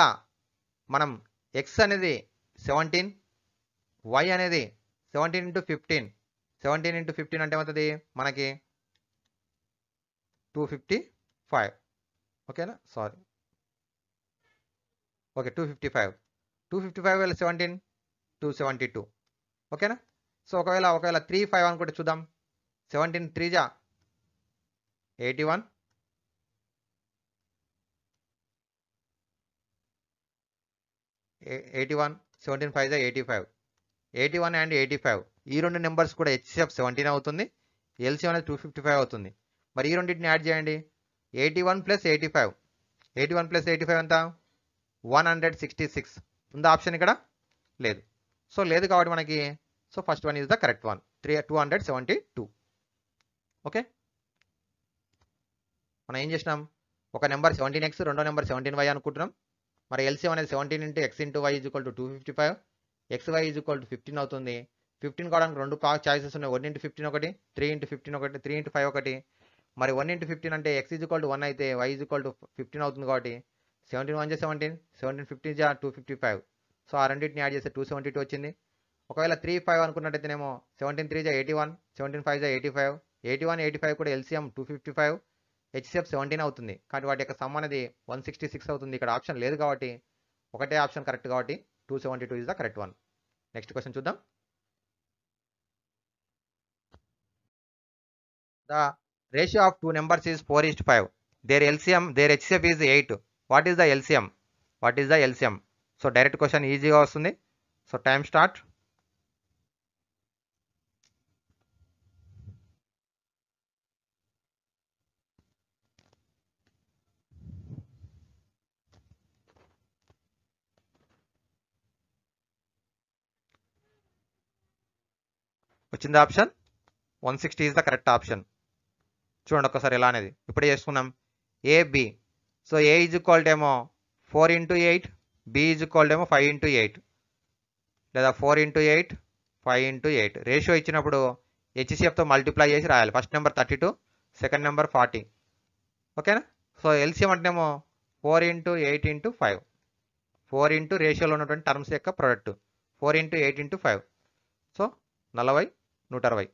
మనం ఎక్స్ అనేది సెవెంటీన్ వై అనేది seventeen into fifteen seventeen into fifteen అంటే ఏమవుతుంది మనకి టూ ఫిఫ్టీ ఫైవ్ ఓకేనా sorry okay two fifty five two fifty five వేల సెవెంటీన్ టూ సెవెంటీ టూ ఓకేనా సో ఒకవేళ ఒకవేళ త్రీ ఫైవ్ అనుకుంటే చూద్దాం సెవెంటీన్ త్రీజా eighty one eighty one seventeen five జా eighty five eighty one and eighty five ఈ రెండు నెంబర్స్ కూడా హెచ్సిఎఫ్ సెవెంటీన్ అవుతుంది ఎల్సీ అనేది టూ ఫిఫ్టీ ఫైవ్ అవుతుంది మరి ఈ రెండింటిని యాడ్ చేయండి eighty one plus eighty five eighty one plus eighty five ఎంత వన్ హండ్రెడ్ సిక్స్టీ సిక్స్ ఉందా ఆప్షన్ ఇక్కడ లేదు సో లేదు కాబట్టి మనకి so first one is the correct one three two hundred seventy two okay మనం ఏం చేసినాం ఒక నెంబర్ సెవెంటీన్ ఎక్స్ రెండో నెంబర్ సెవెంటీన్ వై అనుకుంటున్నాం మరి ఎల్సీఎం అనేది seventeen into X into why equal to two fifty five X Y equal to fifteen అవుతుంది fifteen కావడానికి రెండు చాయిసెస్ ఉన్నాయి వన్ ఇంటూ ఫిఫ్టీన్ ఒకటి త్రీ ఇంటూ ఫిఫ్టీన్ ఒకటి త్రీ ఇంటూ ఫైవ్ ఒకటి మరి వన్ ఇంటూ ఫిఫ్టీన్ అంటే ఎక్స్ ఈక్వల్ టు వన్ అయితే వై ఈక్వల్ టు ఫిఫ్టీన్ అవుతుంది కాబట్టి సెవెంటీన్ వన్ జా సెవెంటీన్ సెవెంటీన్ ఫిఫ్టీన్ జా టూ ఫిఫ్టీ ఫైవ్ సో ఆ రెండింటిని యాడ్ చేస్తే టూ సెవెంటీ టూ వచ్చింది ఒకవేళ త్రీ ఫైవ్ అనుకున్నట్టయితేనేమో సెవెంటీన్ త్రీ జా ఎయిటీ వన్ సెవెంటీన్ ఫైవ్ జా eighty five eighty one eighty five కూడా LCM two fifty five HCF seventeen అవుతుంది కాబట్టి వాటి యొక్క సమ్ అనేది వన్ సిక్స్టీ సిక్స్ అవుతుంది ఇక్కడ ఆప్షన్ లేదు కాబట్టి ఒకటే ఆప్షన్ కరెక్ట్ కాబట్టి two seventy two is the correct one next question చూద్దాం the ratio of two numbers is four is to five their LCM their HCF is eight what is the LCM what is the LCM so direct question ఈజీగా వస్తుంది so time start వచ్చింది option one sixty is the correct option చూడండి ఒక్కసారి ఎలా అనేది ఇప్పుడే చేసుకున్నాం A B so A is equal to ఏమో four into eight B is equal to ఏమో ఫైవ్ ఇంటూ ఎయిట్ లేదా four into eight five into eight ratio ఇచ్చినప్పుడు హెచ్సిఎఫ్తో మల్టిప్లై చేసి రాయాలి first number thirty two second number forty ఓకేనా సో ఎల్సిఎం అంటేనేమో four into eight into five four into రేషియోలో ఉన్నటువంటి టర్మ్స్ యొక్క product four into eight into five so నలభై నూట అరవై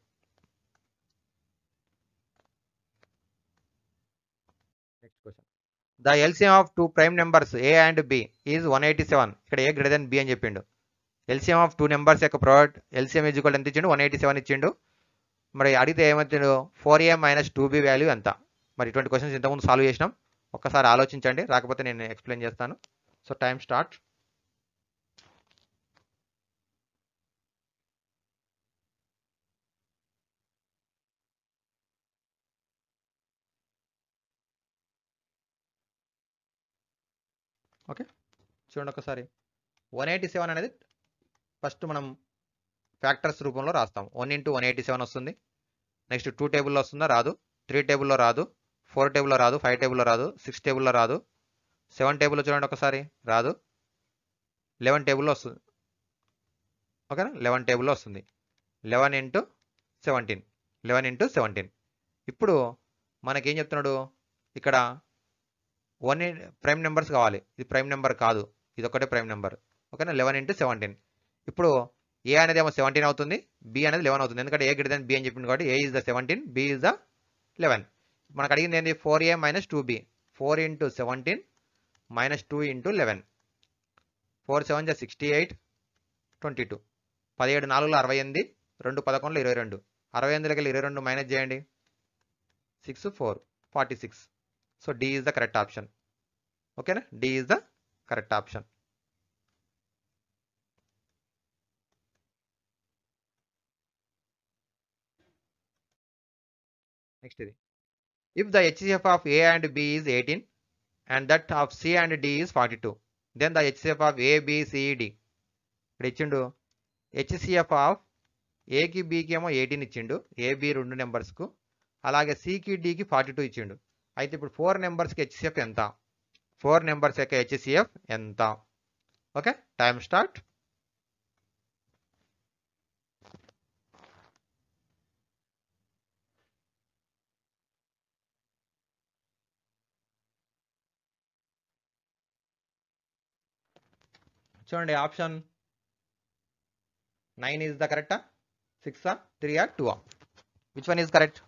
the LCM of two prime numbers A and B is one eighty seven ఇక్కడ A greater than B అని చెప్పిండు LCM of two numbers యొక్క ప్రోడక్ట్ ఎల్సిఎం ఈజ్వల్ ఎంత ఇచ్చిండు one eighty seven ఇచ్చిండు మరి అడిగితే ఏమవుతుందో four A minus two B value ఎంత మరి ఇటువంటి క్వశ్చన్స్ ఇంతకుముందు సాల్వ్ చేసినాం ఒక్కసారి ఆలోచించండి రాకపోతే నేను ఎక్స్ప్లెయిన్ చేస్తాను సో టైం స్టార్ట్ చూడండి ఒకసారి వన్ ఎయిటీ సెవెన్ అనేది ఫస్ట్ మనం ఫ్యాక్టర్స్ రూపంలో రాస్తాం one into one eighty seven వస్తుంది నెక్స్ట్ టూ టేబుల్లో వస్తుందా రాదు త్రీ టేబుల్లో రాదు ఫోర్ టేబుల్లో రాదు ఫైవ్ టేబుల్లో రాదు సిక్స్ టేబుల్లో రాదు సెవెన్ టేబుల్లో చూడండి ఒకసారి రాదు లెవెన్ టేబుల్లో వస్తుంది ఓకేనా లెవెన్ టేబుల్లో వస్తుంది eleven into seventeen eleven into seventeen ఇప్పుడు మనకేం చెప్తున్నాడు ఇక్కడ వన్ ప్రైమ్ నెంబర్స్ కావాలి ఇది ప్రైమ్ నెంబర్ కాదు ఇది ఒకటే ప్రైమ్ నెంబర్ ఓకేనా లెవెన్ ఇంటూ సెవెంటీన్ ఇప్పుడు ఏ అనేది ఏమో సెవెంటీన్ అవుతుంది బి అనేది లెవెన్ అవుతుంది ఎందుకంటే ఏ గ్రేటర్ దెన్ బి అని చెప్పింది కాబట్టి A is the seventeen B is the eleven మనకు అడిగింది ఏంటి four A minus two B four into seventeen minus two into eleven four seven జా సిక్స్టీ ఎయిట్ ట్వంటీ టూ పదిహేడు నాలుగులో అరవై ఎనిమిది రెండు పదకొండులో ఇరవై రెండు అరవై ఎనిమిది లెక్కలు ఇరవై రెండు మైనస్ చేయండి six four forty six so D is the correct option ఓకేనా D is the correct option next ఇది if the HCF of A and B is eighteen and that of C and D is forty two then the HCF of A B C D ఇక్కడ ఇచ్చిండు HCF of ఏకి బీకి ఏమో eighteen ఇచ్చిండు AB రెండు నెంబర్స్కు అలాగే సికి డికి ఫార్టీ టూ ఇచ్చిండు అయితే ఇప్పుడు ఫోర్ నెంబర్స్కి హెచ్సిఎఫ్ ఎంత ఫోర్ నెంబర్స్ యొక్క హెచ్సిఎఫ్ ఎంత ఓకే టైం స్టార్ట్ చూడండి ఆప్షన్ నైన్ ఈజ్ ద కరెక్టా సిక్సా త్రీ ఆ two which one is correct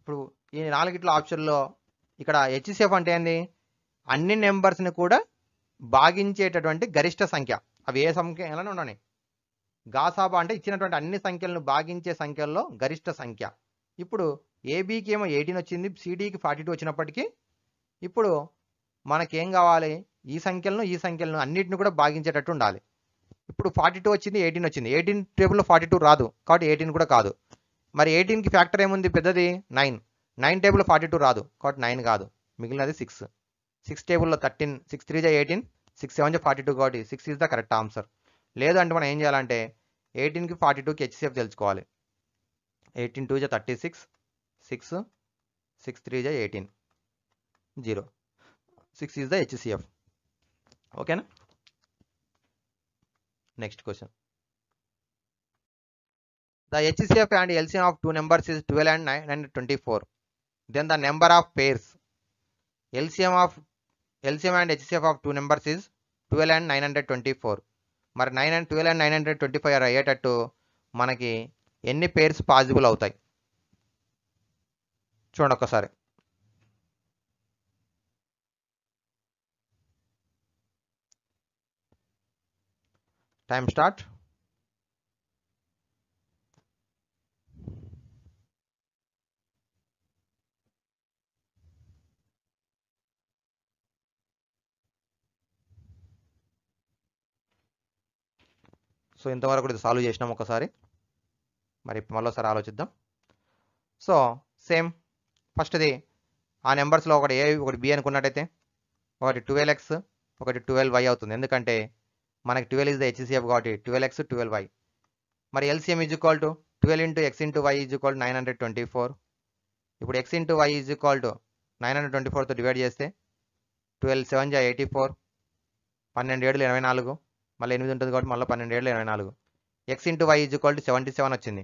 ఇప్పుడు ఈ నాలుగిట్ల ఆప్షన్లో ఇక్కడ హెచ్సిఎఫ్ అంటే ఏంది అన్ని నెంబర్స్ని కూడా భాగించేటటువంటి గరిష్ట సంఖ్య అవి ఏ సంఖ్య ఎలానే ఉండని గాసాబా అంటే ఇచ్చినటువంటి అన్ని సంఖ్యలను భాగించే సంఖ్యల్లో గరిష్ట సంఖ్య ఇప్పుడు ఏబీకి ఏమో ఎయిటీన్ వచ్చింది సిడీకి ఫార్టీ టూ వచ్చినప్పటికీ ఇప్పుడు మనకేం కావాలి ఈ సంఖ్యలను ఈ సంఖ్యలను అన్నిటిని కూడా భాగించేటట్టు ఉండాలి ఇప్పుడు ఫార్టీ టూ వచ్చింది ఎయిటీన్ వచ్చింది ఎయిటీన్ టేబుల్లో ఫార్టీ టూ రాదు కాబట్టి ఎయిటీన్ కూడా కాదు మరి ఎయిటీన్కి ఫ్యాక్టర్ ఏముంది పెద్దది nine nine table forty two రాదు కాబట్టి నైన్ కాదు మిగిలినది సిక్స్ సిక్స్ టేబుల్లో థర్టీన్ సిక్స్ త్రీ జా ఎయిటీన్ సిక్స్ సెవెన్ జా ఫార్టీ టూ కాబట్టి six is the correct answer లేదు అంటే మనం ఏం చేయాలంటే ఎయిటీన్కి ఫార్టీ టూకి హెచ్సిఎఫ్ తెలుసుకోవాలి ఎయిటీన్ టూ జా thirty six six six three జా eighteen zero six is the HCF ఓకేనా next question the HCF and LCM of two numbers is twelve and nine and twenty four Then the number of pairs LCM of LCM and HCF of two numbers is 12 and 924. మరి nine and twelve and nine hundred twenty five అయ్యేటట్టు మనకి ఎన్ని pairs possible అవుతాయి చూడండి ఒక్కసారి time start so ఇంతవరకు ఇది solve చేసినాం ఒకసారి మరి మళ్ళీసారి ఆలోచిద్దాం సో సేమ్ ఫస్ట్ది ఆ నెంబర్స్లో ఒకటి ఏ ఒకటి బి అనుకున్నట్టయితే ఒకటి ట్వెల్వ్ ఎక్స్ ఒకటి ట్వెల్వ్ వై అవుతుంది ఎందుకంటే మనకి ట్వెల్వ్ ఇస్ ద హెచ్సిఎఫ్ కాబట్టి ట్వెల్వ్ ఎక్స్ ట్వెల్వ్ వై మరి LCM is equal to twelve into X into why is equal nine hundred twenty four ఇప్పుడు X into why is equal to nine hundred twenty ఫోర్తో divide చేస్తే twelve seven జా eighty four పన్నెండు ఏడులు ఇరవై నాలుగు మళ్ళీ ఎనిమిది ఉంటుంది కాబట్టి మళ్ళీ పన్నెండు ఏళ్ళు ఇరవై నాలుగు X into why is equal to seventy seven వచ్చింది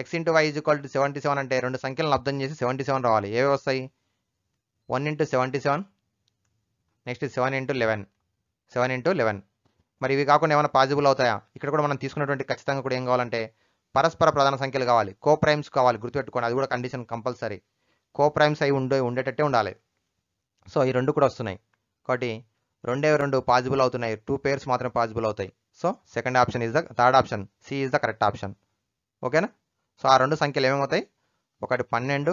X into why is equal to seventy seven అంటే రెండు సంఖ్యలను అర్థం చేసి సెవెంటీ సెవెన్ రావాలి ఏవి వస్తాయి one into seventy seven next seven into eleven seven into eleven మరి ఇవి కాకుండా ఏమైనా పాజిబుల్ అవుతాయా ఇక్కడ కూడా మనం తీసుకున్నటువంటి ఖచ్చితంగా కూడా ఏం కావాలంటే పరస్పర ప్రధాన సంఖ్యలు కావాలి కో ప్రైమ్స్ కావాలి గుర్తుపెట్టుకోండి అది కూడా కండిషన్ కంపల్సరీ కో ప్రైమ్స్ అవి ఉండే ఉండేటట్టే ఉండాలి సో ఈ రెండు కూడా వస్తున్నాయి కాబట్టి రెండే రెండు పాజిబుల్ అవుతున్నాయి టూ పేర్స్ మాత్రమే పాజిబుల్ అవుతాయి so second option is the third option C is the correct option ఓకేనా సో ఆ రెండు సంఖ్యలు ఏమేమవుతాయి ఒకటి పన్నెండు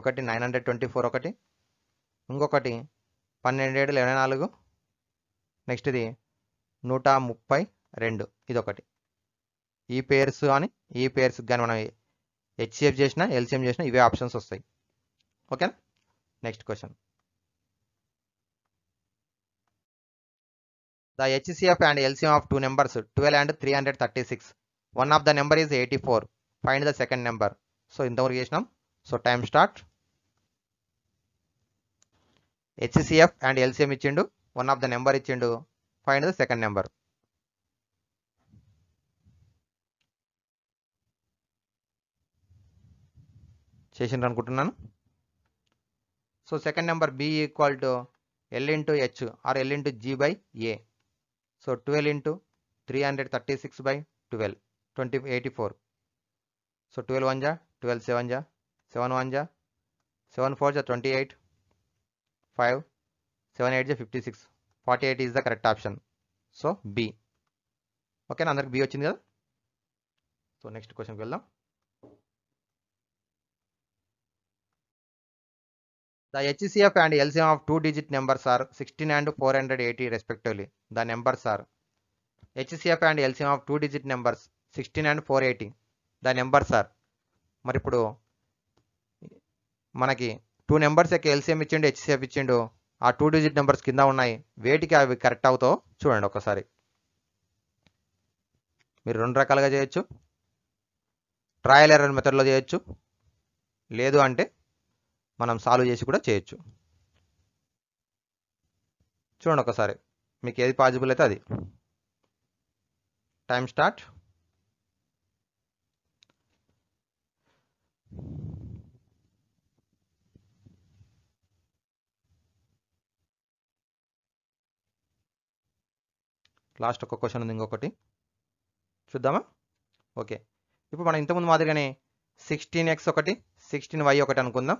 ఒకటి నైన్ హండ్రెడ్ ట్వంటీ ఫోర్ ఒకటి ఇంకొకటి పన్నెండు ఏడు ఇరవై నాలుగు నెక్స్ట్ ఇది నూట ముప్పై రెండు ఇది ఒకటి ఈ పేర్స్ అని ఈ పేర్స్ కానీ మనం హెచ్సిఎఫ్ చేసినా ఎల్సిఎం చేసినా ఇవే ఆప్షన్స్ వస్తాయి ఓకేనా next question The HCF and LCM of two numbers 12 and 336. One of the number is 84. Find the second number. So in the original, so time start. HCF and LCM into one of the number into find the second number. So, second number b equal to l into h or l into g by a. So twelve into three hundred thirty six by twelve twenty eighty four so twelve one జా twelve seven జా seven one జా seven four జా twenty eight five seven eight జా fifty six forty eight is the correct option so B ఓకేనా అందరికి B వచ్చింది కదా so next క్వశ్చన్కి వెళ్దాం The HCF and LCM of two digit numbers are 16 and 480 respectively. The numbers are HCF and LCM of two digit numbers 16 and 480. The numbers are మరి ఇప్పుడు మనకి two numbers యొక్క ఎల్సిఎం ఇచ్చిండు HCF ఇచ్చిండు ఆ two digit numbers కింద ఉన్నాయి వేటికి అవి కరెక్ట్ అవుతావు చూడండి ఒకసారి మీరు రెండు రకాలుగా చేయొచ్చు ట్రయల్ ఎర్రర్ మెథడ్లో చేయొచ్చు లేదు అంటే మనం సాల్వ్ చేసి కూడా చేయొచ్చు చూడండి ఒకసారి మీకు ఏది పాజిబుల్ అయితే అది టైం స్టార్ట్ లాస్ట్ ఒక క్వశ్చన్ ఉంది ఇంకొకటి చూద్దామా ఓకే ఇప్పుడు మనం ఇంతకుముందు మాదిరిగానే సిక్స్టీన్ ఎక్స్ ఒకటి సిక్స్టీన్ వై ఒకటి అనుకుందాం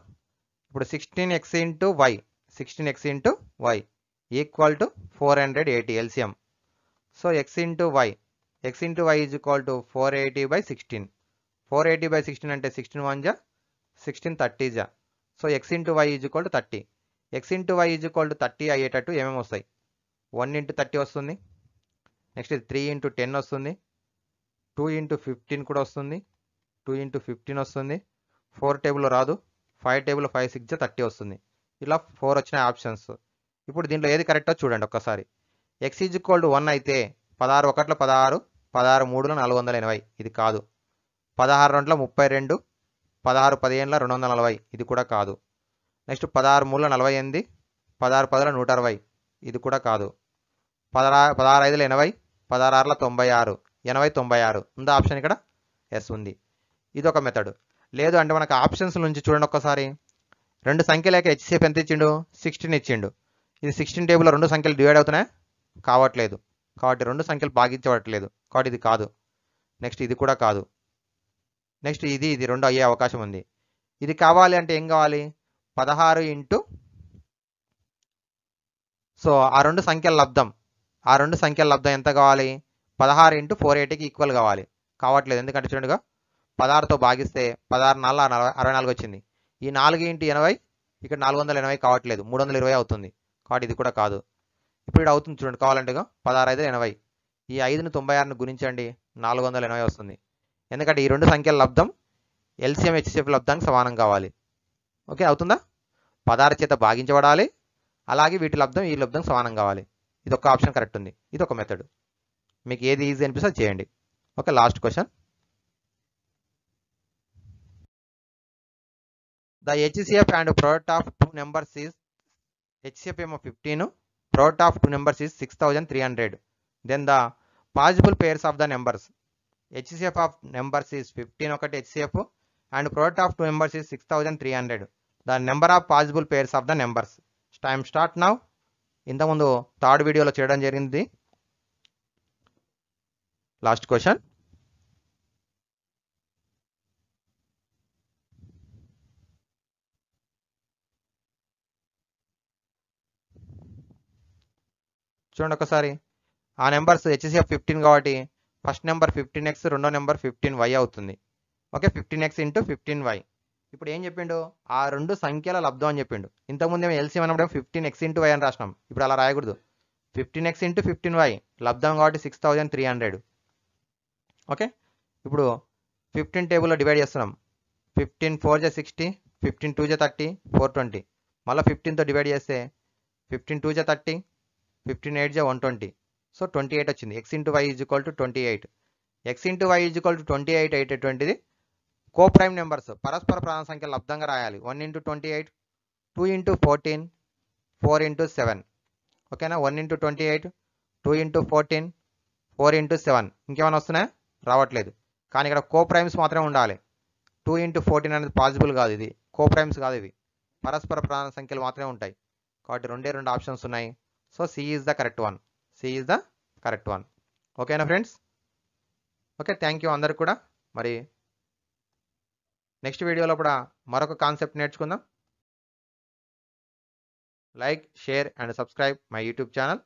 ఇప్పుడు sixteen x into y sixteen x into why equal to four hundred eighty LCM so x into y x into why is equal to four eighty by sixteen four eighty by sixteen అంటే sixteen one జా sixteen thirty జా so x into why is equal to thirty x into why is equal to thirty అయ్యేటట్టు ఏమేమి వస్తాయి one into thirty వస్తుంది next three into ten వస్తుంది two into fifteen కూడా వస్తుంది టూ ఇంటూ ఫిఫ్టీన్ వస్తుంది ఫోర్ టేబుల్ రాదు five table five six thirty వస్తుంది ఇలా ఫోర్ వచ్చిన ఆప్షన్స్ ఇప్పుడు దీంట్లో ఏది కరెక్టో చూడండి ఒక్కసారి x is equal to one అయితే పదహారు ఒకట్ల పదహారు పదహారు మూడులో నాలుగు వందల ఎనభై ఇది కాదు పదహారు రెండులో ముప్పై రెండు పదహారు పదిహేనులో రెండు వందల నలభై ఇది కూడా కాదు నెక్స్ట్ పదహారు మూడుల నలభై ఎనిమిది పదహారు పదుల నూట అరవై ఇది కూడా కాదు పదహారు పదహారు ఐదుల ఎనభై పదహారు ఆరుల తొంభై ఆరు ఎనభై తొంభై ఆరు ఉందా ఆప్షన్ ఇక్కడ ఎస్ ఉంది ఇది ఒక మెథడ్ లేదు అంటే మనకు ఆప్షన్స్ నుంచి చూడండి ఒక్కసారి రెండు సంఖ్యలేక హెచ్సిఎఫ్ ఎంత ఇచ్చిండు సిక్స్టీన్ ఇచ్చిండు ఇది సిక్స్టీన్ టేబుల్లో రెండు సంఖ్యలు డివైడ్ అవుతున్నాయి కావట్లేదు కాబట్టి రెండు సంఖ్యలు భాగించబడట్లేదు కాబట్టి ఇది కాదు నెక్స్ట్ ఇది కూడా కాదు నెక్స్ట్ ఇది ఇది రెండు అయ్యే అవకాశం ఉంది ఇది కావాలి అంటే ఏం కావాలి పదహారు ఇంటూ సో ఆ రెండు సంఖ్యల లబ్ధం ఆ రెండు సంఖ్యల లబ్ధం ఎంత కావాలి పదహారు ఇంటూ ఫోర్ ఎయిటీకి ఈక్వల్ కావాలి కావట్లేదు ఎందుకంటే చూడండిగా పదహారుతో భాగిస్తే పదహారు నాలుగు అరవై నాలుగు వచ్చింది ఈ నాలుగు ఇంటి ఎనభై ఇక్కడ నాలుగు వందల ఎనభై కావట్లేదు మూడు వందల ఇరవై అవుతుంది కాబట్టి ఇది కూడా కాదు ఇప్పుడు ఇక్కడ అవుతుంది చూడండి కావాలంటే పదహారు ఐదు ఎనభై ఈ ఐదుని తొంభై ఆరుని గుణించండి నాలుగు వందల ఎనభై వస్తుంది ఎందుకంటే ఈ రెండు సంఖ్యల లబ్ధం ఎల్సిఎం హెచ్సిఎఫ్ లబ్ధానికి సమానం కావాలి ఓకే అవుతుందా పదహారు చేత భాగించబడాలి అలాగే వీటి లబ్ధం ఈ లబ్ధం సమానం కావాలి ఇది ఒక ఆప్షన్ కరెక్ట్ ఉంది ఇది ఒక మెథడ్ మీకు ఏది ఈజీ అనిపిస్తే చేయండి okay last question The HCF and product of two numbers is HCF ఏమో 15, product of two numbers is 6300. Then the possible pairs of the numbers. HCF of numbers is 15 ఒకటి HCF and product of two numbers is 6300. The number of possible pairs of the numbers. Time start now. ఇంతకుముందు third వీడియోలో చేయడం జరిగింది last question చూడండి ఒకసారి ఆ numbers HCF fifteen కాబట్టి first number fifteen x రెండో నెంబర్ ఫిఫ్టీన్ వై అవుతుంది okay fifteen X into fifteen y ఇప్పుడు ఏం చెప్పిండు ఆ రెండు సంఖ్యల లబ్ధం అని చెప్పిండు ఇంతకుముందు ఏమో ఎల్సీ అన్నప్పుడు ఫిఫ్టీన్ ఎక్స్ ఇంటూ వై అని రాసినాం ఇప్పుడు అలా రాయకూడదు fifteen X into fifteen y లబ్ధం కాబట్టి six thousand three hundred okay ఇప్పుడు ఫిఫ్టీన్ టేబుల్లో డివైడ్ చేస్తున్నాం ఫిఫ్టీన్ ఫోర్ జే సిక్స్టీ ఫిఫ్టీన్ టూ జే థర్టీ ఫోర్ ట్వంటీ మళ్ళీ ఫిఫ్టీన్తో డివైడ్ చేస్తే ఫిఫ్టీన్ టూ జే థర్టీ ఫిఫ్టీన్ ఎయిట్ జా one twenty so twenty eight వచ్చింది X into why is equal to twenty eight x into why is equal to twenty eight అయ్యేటటువంటిది co prime numbers పరస్పర ప్రాణ సంఖ్యలు లబ్ధంగా రాయాలి one into twenty eight two into fourteen four into seven ఓకేనా one into twenty eight two into fourteen four into seven ఇంకేమైనా వస్తున్నాయా రావట్లేదు కానీ ఇక్కడ కో ప్రైమ్స్ మాత్రమే ఉండాలి టూ ఇంటూ ఫోర్టీన్ అనేది పాసిబుల్ కాదు ఇది కో ప్రైమ్స్ కాదు ఇవి పరస్పర ప్రాణ సంఖ్యలు మాత్రమే ఉంటాయి కాబట్టి రెండే రెండు ఆప్షన్స్ ఉన్నాయి so C is the correct one C is the correct one ఓకేనా ఫ్రెండ్స్ ఓకే థ్యాంక్ యూ అందరు కూడా మరి నెక్స్ట్ వీడియోలో కూడా మరొక కాన్సెప్ట్ నేర్చుకుందాం like share and subscribe my YouTube channel